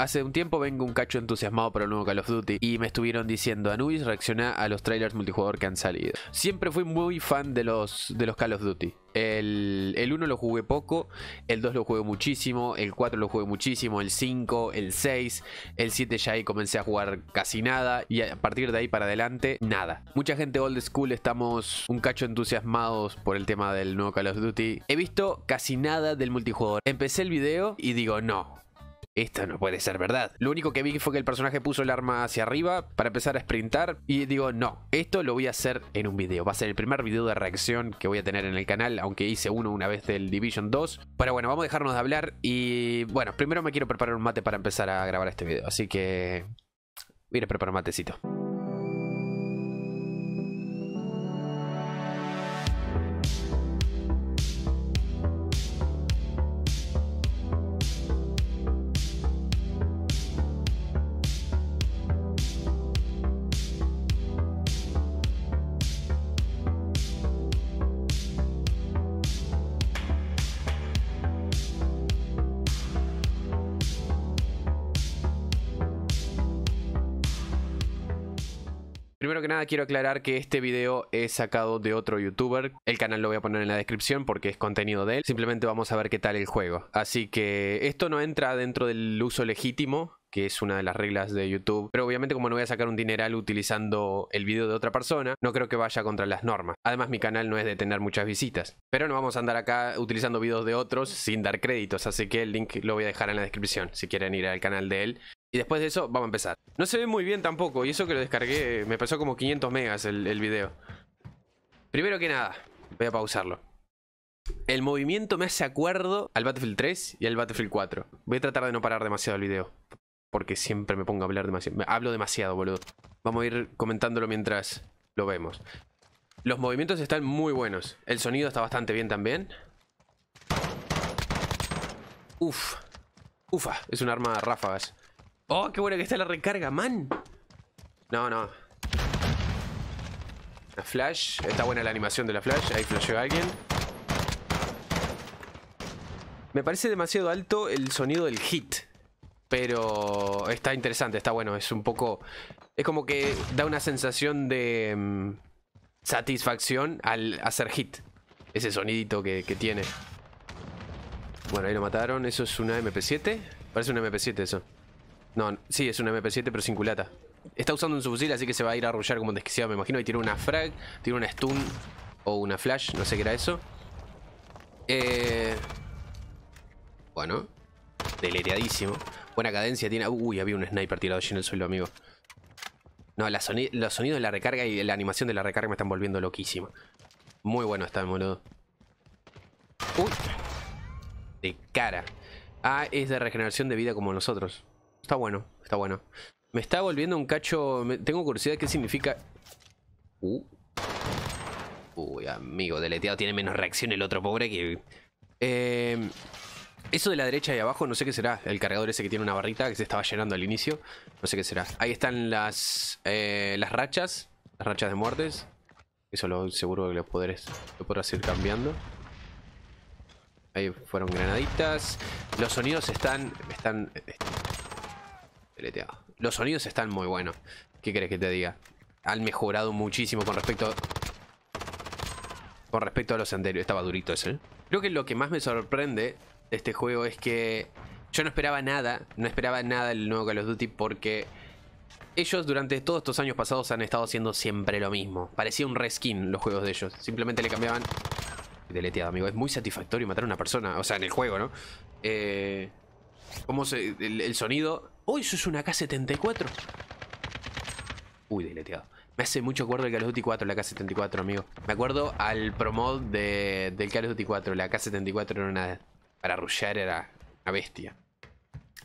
Hace un tiempo vengo un cacho entusiasmado por el nuevo Call of Duty y me estuvieron diciendo, Anubis reacciona a los trailers multijugador que han salido. Siempre fui muy fan de los, de los Call of Duty. El, 1 lo jugué poco, el 2 lo jugué muchísimo, el 4 lo jugué muchísimo, el 5, el 6, el 7 ya ahí comencé a jugar casi nada y a partir de ahí para adelante nada. Mucha gente old school estamos un cacho entusiasmados por el tema del nuevo Call of Duty. He visto casi nada del multijugador. Empecé el video y digo no, esto no puede ser verdad. Lo único que vi fue que el personaje puso el arma hacia arriba para empezar a sprintar y digo, no, esto lo voy a hacer en un video. Va a ser el primer video de reacción que voy a tener en el canal, aunque hice uno una vez del Division 2. Pero bueno, vamos a dejarnos de hablar y bueno, primero me quiero preparar un mate para empezar a grabar este video. Así que voy a preparar un matecito. que nada quiero aclarar que este video es sacado de otro youtuber. El canal lo voy a poner en la descripción porque es contenido de él. Simplemente vamos a ver qué tal el juego. Así que esto no entra dentro del uso legítimo que es una de las reglas de YouTube. Pero obviamente como no voy a sacar un dineral utilizando el video de otra persona, no creo que vaya contra las normas. Además mi canal no es de tener muchas visitas. Pero no vamos a andar acá utilizando videos de otros sin dar créditos, así que el link lo voy a dejar en la descripción si quieren ir al canal de él y después de eso, vamos a empezar. No se ve muy bien tampoco, y eso que lo descargué, me pasó como 500 megas el, video. Primero que nada, voy a pausarlo. El movimiento me hace acuerdo al Battlefield 3 y al Battlefield 4. Voy a tratar de no parar demasiado el video. Porque siempre me pongo a hablar demasiado. Hablo demasiado, boludo. Vamos a ir comentándolo mientras lo vemos. Los movimientos están muy buenos. El sonido está bastante bien también. Uf. Ufa. Es un arma de ráfagas. Oh, qué bueno que está la recarga, man. No, no. La flash. Está buena la animación de la flash. Ahí flasheó alguien. Me parece demasiado alto el sonido del hit. Pero está interesante, está bueno. Es un poco... Es como que da una sensación de mm, satisfacción al hacer hit. Ese sonidito que, que tiene. Bueno, ahí lo mataron. Eso es una MP7. Parece una MP7 eso. No, sí, es un MP7 pero sin culata. Está usando un subfusil, así que se va a ir a arrullar como un desquiciado, me imagino. Y tiene una frag, tiene una stun o una flash, no sé qué era eso. Eh... Bueno, deleteadísimo. Buena cadencia tiene. Uy, había un sniper tirado allí en el suelo, amigo. No, los sonidos de la recarga y la animación de la recarga me están volviendo loquísima. Muy bueno está, boludo. Uy. De cara. Ah, es de regeneración de vida como nosotros. Está bueno, está bueno. Me está volviendo un cacho... Tengo curiosidad qué significa... Uh. Uy, amigo, deleteado tiene menos reacción el otro pobre que... Em, eso de la derecha y abajo, no sé qué será. El cargador ese que tiene una barrita que se estaba llenando al inicio. No sé qué será. Ahí están las, eh, las rachas. Las rachas de muertes. Eso lo seguro que los poderes lo podrás ir cambiando. Ahí fueron granaditas. Los sonidos están, están, los sonidos están muy buenos. ¿Qué crees que te diga? Han mejorado muchísimo con respecto a... Con respecto a los anteriores. Estaba durito ese. ¿eh? Creo que lo que más me sorprende de este juego es que... Yo no esperaba nada. No esperaba nada del nuevo Call of Duty porque... Ellos durante todos estos años pasados han estado haciendo siempre lo mismo. Parecía un reskin los juegos de ellos. Simplemente le cambiaban... Deleteado, amigo. Es muy satisfactorio matar a una persona. O sea, en el juego, ¿no? Eh... Cómo se... El, sonido... ¡Uy, eso es una K-74! Uy, deleteado. Me hace mucho acuerdo el Call of Duty 4, la K-74, amigo. Me acuerdo al promod del Call of Duty 4. La K-74 era una... Para rushear era una bestia.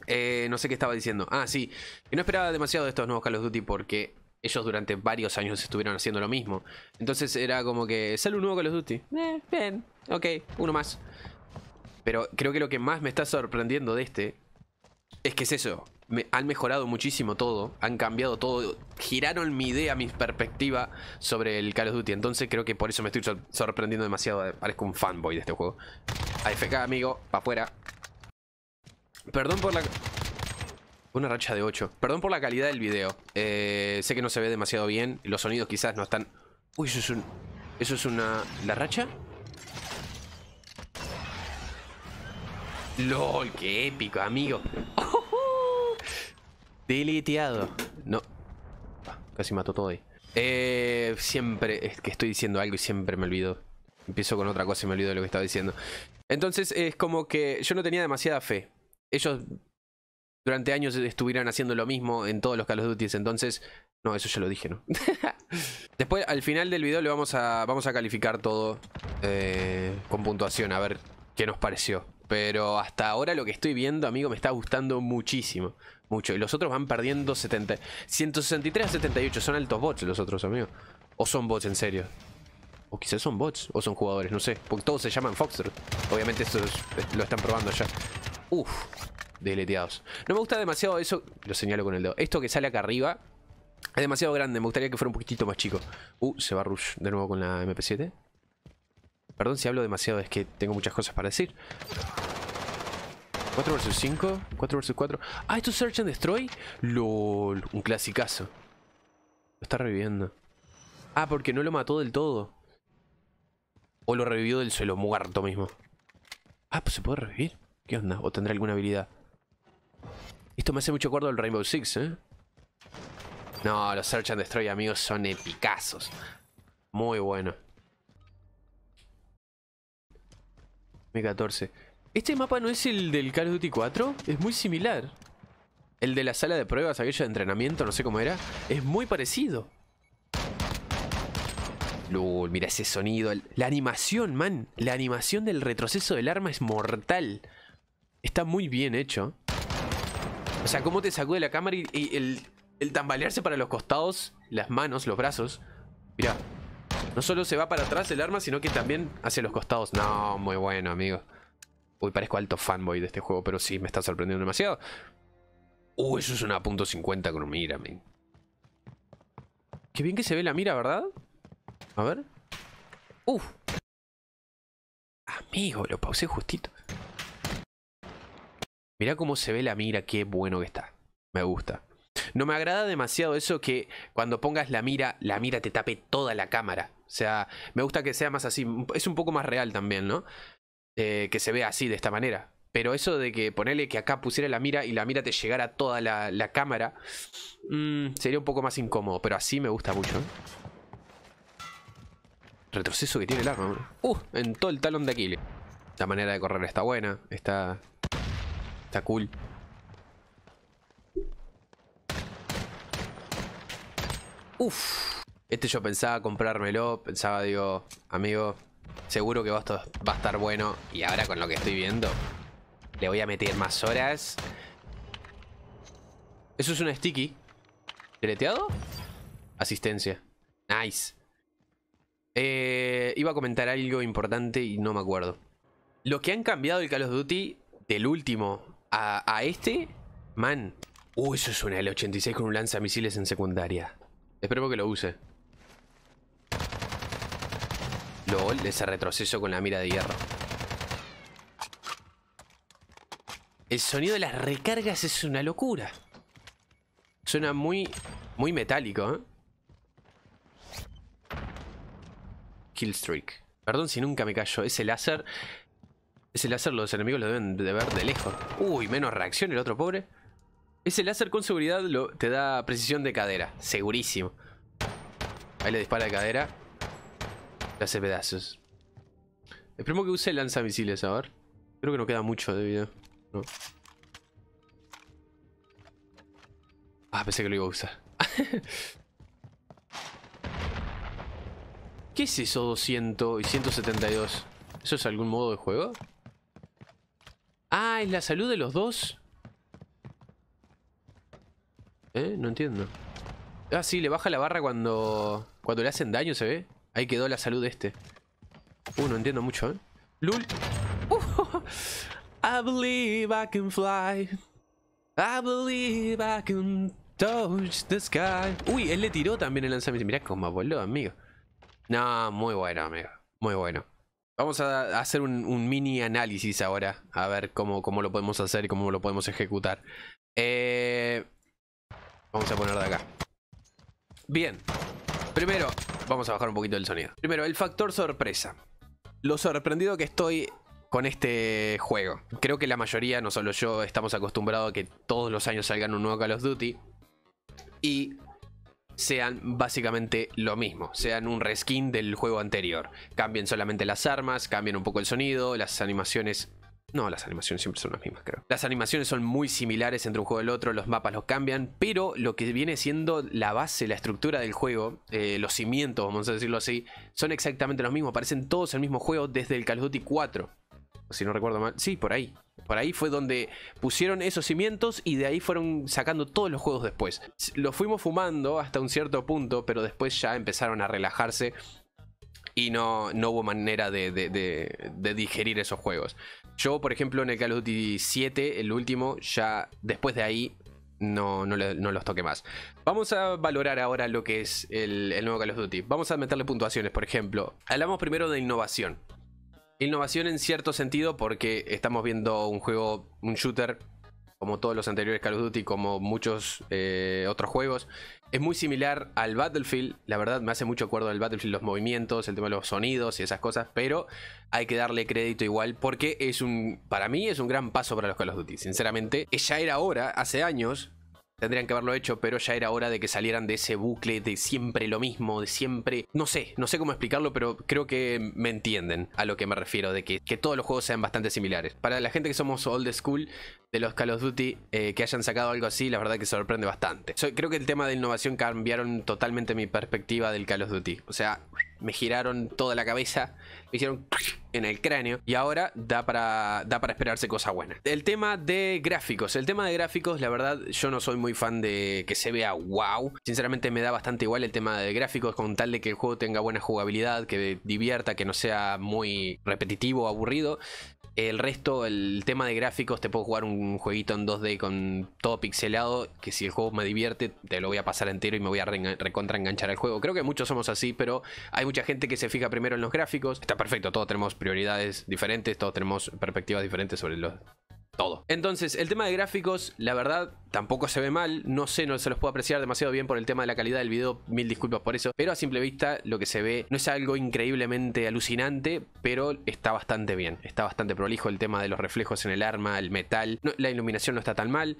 Eh, no sé qué estaba diciendo. Ah, sí. Que no esperaba demasiado de estos nuevos Call of Duty porque ellos durante varios años estuvieron haciendo lo mismo. Entonces era como que sale un nuevo Call of Duty. Eh, bien, ok, uno más. Pero creo que lo que más me está sorprendiendo de este es que es eso. han mejorado muchísimo todo, han cambiado todo, giraron mi idea, mi perspectiva sobre el Call of Duty. Entonces creo que por eso me estoy sorprendiendo demasiado. Parezco un fanboy de este juego. AFK, amigo, para afuera. Perdón por la... Una racha de 8. Perdón por la calidad del video. Eh, sé que no se ve demasiado bien. Los sonidos quizás no están... Uy, eso es un... ¿Eso es una... ¿La racha? LOL, qué épico, amigo. Oh, No. Ah, casi mató todo ahí. Eh, siempre, es que estoy diciendo algo y siempre me olvido. Empiezo con otra cosa y me olvido de lo que estaba diciendo. Entonces es como que yo no tenía demasiada fe. Ellos durante años estuvieran haciendo lo mismo en todos los Call of Duty. Entonces, no, eso ya lo dije, ¿no? Después, al final del video, le vamos a, vamos a calificar todo eh, con puntuación, a ver qué nos pareció. Pero hasta ahora lo que estoy viendo, amigo, me está gustando muchísimo. Mucho. Y los otros van perdiendo 70, 163 a 78. Son altos bots los otros, amigo. O son bots en serio. O quizás son bots. O son jugadores, no sé. Porque todos se llaman Foxtrot. Obviamente esto lo están probando ya. Uf. Deleteados. No me gusta demasiado eso. Lo señalo con el dedo. Esto que sale acá arriba. Es demasiado grande. Me gustaría que fuera un poquitito más chico. Uh, se va Rush de nuevo con la MP7. Perdón si hablo demasiado, es que tengo muchas cosas para decir. 4 vs 5, 4 vs 4. Ah, esto es Search and Destroy. LOL, un clasicazo. Lo está reviviendo. Ah, porque no lo mató del todo. O lo revivió del suelo muerto mismo. Ah, pues se puede revivir. ¿Qué onda? ¿O tendrá alguna habilidad? Esto me hace mucho acuerdo al Rainbow Six, ¿eh? No, los Search and Destroy, amigos, son epicazos. Muy bueno. M14. ¿Este mapa no es el del Call of Duty 4? Es muy similar. El de la sala de pruebas, aquello de entrenamiento, no sé cómo era. Es muy parecido. Lul, mira ese sonido. La animación, man. La animación del retroceso del arma es mortal. Está muy bien hecho. O sea, cómo te sacó de la cámara y, el, el tambalearse para los costados, las manos, los brazos. Mira, no solo se va para atrás el arma, sino que también hacia los costados. No, muy bueno, amigo. Uy, parezco alto fanboy de este juego, pero sí, me está sorprendiendo demasiado. Uh, eso es una .50 con mira, Qué bien que se ve la mira, ¿verdad? A ver. Uf. Amigo, lo pausé justito. Mirá cómo se ve la mira, qué bueno que está. Me gusta. No me agrada demasiado eso que cuando pongas la mira, la mira te tape toda la cámara. O sea, me gusta que sea más así. Es un poco más real también, ¿no? Eh, que se vea así, de esta manera. Pero eso de que ponerle que acá pusiera la mira y la mira te llegara a toda la, cámara, mm, sería un poco más incómodo. Pero así me gusta mucho. Retroceso que tiene el arma, Uh, en todo el talón de Aquiles. La manera de correr está buena, está... Está cool. Uf. Este yo pensaba comprármelo, pensaba, digo, amigo, seguro que va a estar bueno. Y ahora con lo que estoy viendo, le voy a meter más horas. Eso es un sticky. ¿Deleteado? Asistencia. Nice. Eh, iba a comentar algo importante y no me acuerdo. Lo que han cambiado el Call of Duty del último a, este, man. uh, eso es una L86 con un lanzamisiles en secundaria. Espero que lo use ese retroceso con la mira de hierro. El sonido de las recargas es una locura. Suena muy, muy metálico, ¿eh? Killstreak. Perdón si nunca me callo. Ese láser... Ese láser los enemigos lo deben de ver de lejos. Uy, menos reacción el otro pobre. Ese láser con seguridad lo, te da precisión de cadera. Segurísimo. Ahí le dispara de cadera hace pedazos. Esperemos que use Lanza lanzamisiles, a ver. Creo que no queda mucho de vida. No. Ah, pensé que lo iba a usar. ¿Qué es eso 200 y 172? ¿Eso es algún modo de juego? Ah, ¿es la salud de los dos? ¿Eh? No entiendo. Ah, sí, le baja la barra cuando... Cuando le hacen daño, ¿se ve? Ahí quedó la salud de este. Uh, no entiendo mucho, ¿eh? ¡Lul! I believe I can fly. I believe I can touch the sky. Uy, él le tiró también el lanzamiento. Mirá cómo voló, amigo. No, muy bueno, amigo. Muy bueno. Vamos a hacer un, mini análisis ahora. A ver cómo, cómo lo podemos hacer y cómo lo podemos ejecutar. Eh, vamos a poner de acá. Bien. Primero, vamos a bajar un poquito el sonido. Primero, el factor sorpresa. Lo sorprendido que estoy con este juego. Creo que la mayoría, no solo yo, estamos acostumbrados a que todos los años salgan un nuevo Call of Duty y sean básicamente lo mismo, sean un reskin del juego anterior. Cambien solamente las armas, cambien un poco el sonido, las animaciones no, las animaciones siempre son las mismas, creo. Las animaciones son muy similares entre un juego y el otro, los mapas los cambian, pero lo que viene siendo la base, la estructura del juego, eh, los cimientos, vamos a decirlo así, son exactamente los mismos. Parecen todos el mismo juego desde el Call of Duty 4. Si no recuerdo mal. Sí, por ahí. Por ahí fue donde pusieron esos cimientos y de ahí fueron sacando todos los juegos después. Lo fuimos fumando hasta un cierto punto, pero después ya empezaron a relajarse y no, no hubo manera de digerir esos juegos. Yo, por ejemplo, en el Call of Duty 7, el último, ya después de ahí no, no, los toque más. Vamos a valorar ahora lo que es el, el, nuevo Call of Duty. Vamos a meterle puntuaciones, por ejemplo. Hablamos primero de innovación. Innovación en cierto sentido porque estamos viendo un juego, un shooter como todos los anteriores Call of Duty, como muchos eh, otros juegos. Es muy similar al Battlefield, la verdad me hace mucho acuerdo del Battlefield los movimientos, el tema de los sonidos y esas cosas, pero hay que darle crédito igual porque es un, para mí es un gran paso para los Call of Duty, sinceramente. Ya era hora, hace años, Tendrían que haberlo hecho, pero ya era hora de que salieran de ese bucle de siempre lo mismo, de siempre... No sé, no sé cómo explicarlo, pero creo que me entienden a lo que me refiero, de que, que todos los juegos sean bastante similares. Para la gente que somos old school de los Call of Duty, eh, que hayan sacado algo así, la verdad que sorprende bastante. creo que el tema de innovación cambiaron totalmente mi perspectiva del Call of Duty. O sea, me giraron toda la cabeza, me hicieron en el cráneo. Y ahora da para, da para esperarse cosas buenas. El tema de gráficos. El tema de gráficos, la verdad, yo no soy muy fan de que se vea wow. Sinceramente me da bastante igual el tema de gráficos con tal de que el juego tenga buena jugabilidad, que divierta, que no sea muy repetitivo o aburrido. El resto, el tema de gráficos, te puedo jugar un jueguito en 2D con todo pixelado, que si el juego me divierte, te lo voy a pasar entero y me voy a recontraenganchar al juego. Creo que muchos somos así, pero hay mucha gente que se fija primero en los gráficos. Está perfecto, todos tenemos prioridades diferentes, todos tenemos perspectivas diferentes sobre los todo. Entonces, el tema de gráficos, la verdad, tampoco se ve mal. No sé, no se los puedo apreciar demasiado bien por el tema de la calidad del video. Mil disculpas por eso. Pero a simple vista, lo que se ve no es algo increíblemente alucinante, pero está bastante bien. Está bastante prolijo el tema de los reflejos en el arma, el metal. la iluminación no está tan mal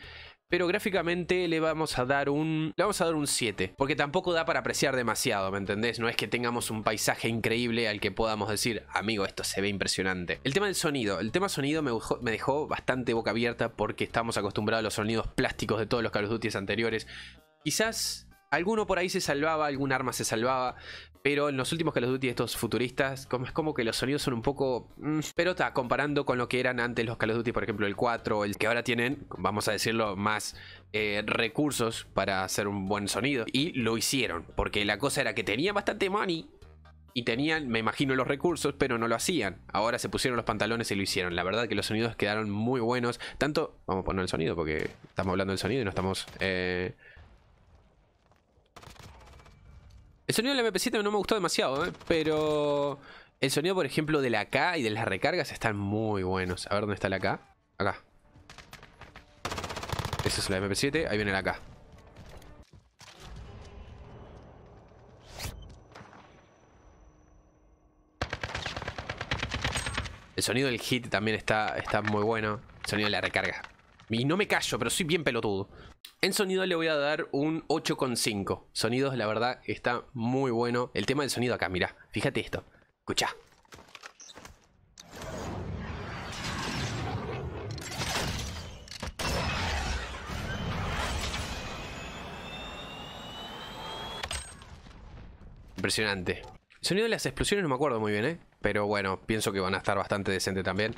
pero gráficamente le vamos a dar un le vamos a dar un 7, porque tampoco da para apreciar demasiado, ¿me entendés? No es que tengamos un paisaje increíble al que podamos decir, amigo, esto se ve impresionante. El tema del sonido, el tema sonido me dejó, me dejó bastante boca abierta porque estamos acostumbrados a los sonidos plásticos de todos los Call of Duty anteriores. Quizás Alguno por ahí se salvaba, algún arma se salvaba, pero en los últimos Call of Duty estos futuristas, como, es como que los sonidos son un poco... Mm, pero está, comparando con lo que eran antes los Call of Duty, por ejemplo el 4, el que ahora tienen, vamos a decirlo, más eh, recursos para hacer un buen sonido. Y lo hicieron, porque la cosa era que tenían bastante money, y tenían, me imagino, los recursos, pero no lo hacían. Ahora se pusieron los pantalones y lo hicieron. La verdad que los sonidos quedaron muy buenos. Tanto, vamos a poner el sonido porque estamos hablando del sonido y no estamos eh, El sonido la MP7 no me gustó demasiado, ¿eh? pero el sonido, por ejemplo, de la K y de las recargas están muy buenos. A ver dónde está la K. Acá. Esa es la MP7, ahí viene la K. El sonido del hit también está, está muy bueno. El sonido de la recarga. Y no me callo, pero soy bien pelotudo. En sonido le voy a dar un 8,5. Sonidos, la verdad, está muy bueno. El tema del sonido acá, mira, Fíjate esto. Escucha. Impresionante. El sonido de las explosiones no me acuerdo muy bien, ¿eh? Pero bueno, pienso que van a estar bastante decente también.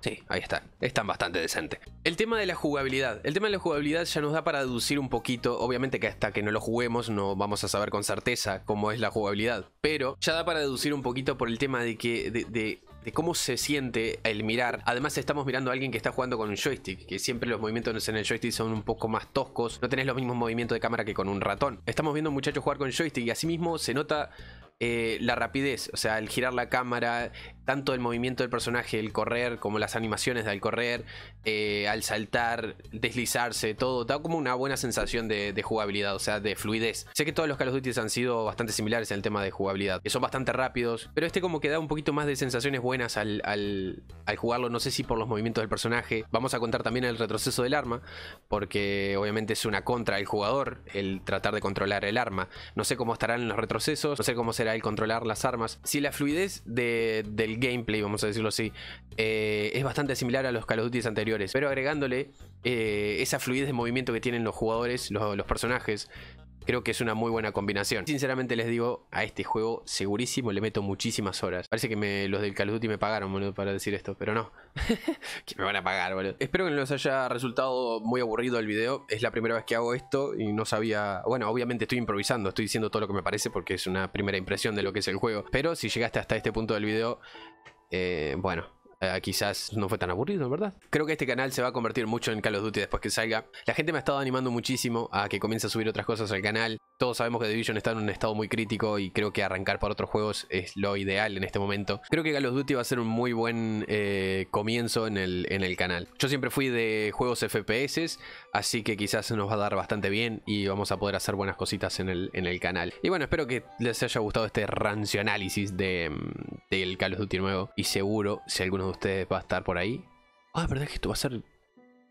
Sí, ahí están. Están bastante decentes el tema de la jugabilidad. El tema de la jugabilidad ya nos da para deducir un poquito, obviamente que hasta que no lo juguemos no vamos a saber con certeza cómo es la jugabilidad, pero ya da para deducir un poquito por el tema de que de, cómo se siente el mirar. Además estamos mirando a alguien que está jugando con un joystick, que siempre los movimientos en el joystick son un poco más toscos, no tenés los mismos movimientos de cámara que con un ratón. Estamos viendo a un muchacho jugar con joystick y asimismo se nota eh, la rapidez, o sea, al girar la cámara, tanto el movimiento del personaje, el correr, como las animaciones al correr, eh, al saltar, deslizarse, todo, da como una buena sensación de, jugabilidad, o sea, de fluidez. Sé que todos los Call of Duty han sido bastante similares en el tema de jugabilidad, que son bastante rápidos, pero este como que da un poquito más de sensaciones buenas al, jugarlo, no sé si por los movimientos del personaje. Vamos a contar también el retroceso del arma, porque obviamente es una contra el jugador el tratar de controlar el arma. No sé cómo estarán los retrocesos, no sé cómo será el controlar las armas. Si la fluidez del gameplay, vamos a decirlo así, eh, es bastante similar a los Call of Duty anteriores, pero agregándole eh, esa fluidez de movimiento que tienen los jugadores, los personajes, Creo que es una muy buena combinación. Sinceramente les digo, a este juego segurísimo le meto muchísimas horas. Parece que me, los del Call of Duty me pagaron, boludo, para decir esto, pero no. que me van a pagar, boludo. Espero que no les haya resultado muy aburrido el video. Es la primera vez que hago esto y no sabía... Bueno, obviamente estoy improvisando, estoy diciendo todo lo que me parece porque es una primera impresión de lo que es el juego. Pero si llegaste hasta este punto del video, eh, bueno, eh, quizás no fue tan aburrido, ¿verdad? Creo que este canal se va a convertir mucho en Call of Duty después que salga. La gente me ha estado animando muchísimo a que comience a subir otras cosas al canal todos sabemos que Division está en un estado muy crítico y creo que arrancar para otros juegos es lo ideal en este momento. Creo que Call of Duty va a ser un muy buen eh, comienzo en el, en el canal. Yo siempre fui de juegos FPS, así que quizás nos va a dar bastante bien y vamos a poder hacer buenas cositas en el, en el canal. Y bueno, espero que les haya gustado este rancio análisis de, del Call of Duty nuevo y seguro si alguno de ustedes va a estar por ahí. Ah, verdad que esto va a ser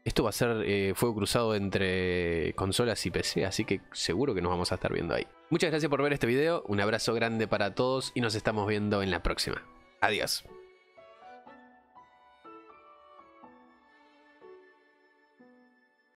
esto va a ser eh, fuego cruzado entre consolas y PC, así que seguro que nos vamos a estar viendo ahí. Muchas gracias por ver este video, un abrazo grande para todos y nos estamos viendo en la próxima. Adiós.